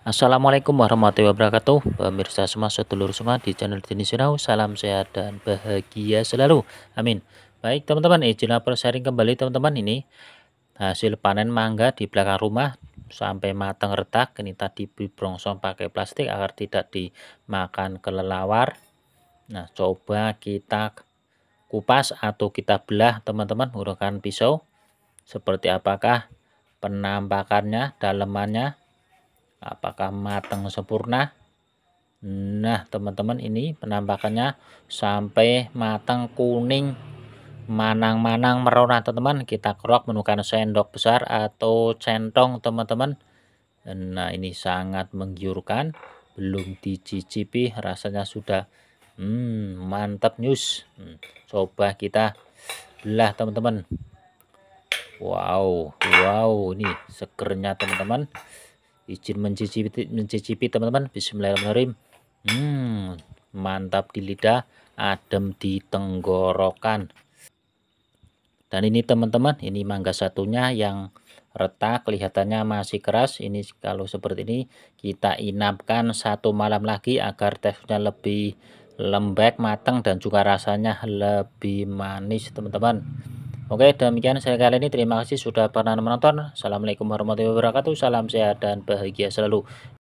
Assalamualaikum warahmatullahi wabarakatuh Pemirsa semua sedulur semua di channel Dini Sinau Salam sehat dan bahagia selalu Amin Baik teman-teman izin lapor sharing kembali teman-teman ini Hasil panen mangga di belakang rumah Sampai matang retak Ini tadi dibrongsong pakai plastik Agar tidak dimakan kelelawar Nah coba kita kupas atau kita belah teman-teman Menggunakan pisau Seperti apakah penampakannya Dalemannya apakah matang sempurna nah teman-teman ini penampakannya sampai matang kuning manang-manang merona teman-teman kita kerok menggunakan sendok besar atau centong teman-teman nah ini sangat menggiurkan belum dicicipi rasanya sudah hmm, mantap news hmm, coba kita belah teman-teman Wow wow ini segernya teman-teman izin mencicipi mencicipi teman-teman Bismillahirrahmanirrahim hmm, mantap di lidah adem di tenggorokan dan ini teman-teman ini mangga satunya yang retak kelihatannya masih keras ini kalau seperti ini kita inapkan satu malam lagi agar teksturnya lebih lembek matang dan juga rasanya lebih manis teman-teman Oke, demikian saya kali ini. Terima kasih sudah pernah menonton. Assalamualaikum warahmatullahi wabarakatuh. Salam sehat dan bahagia selalu.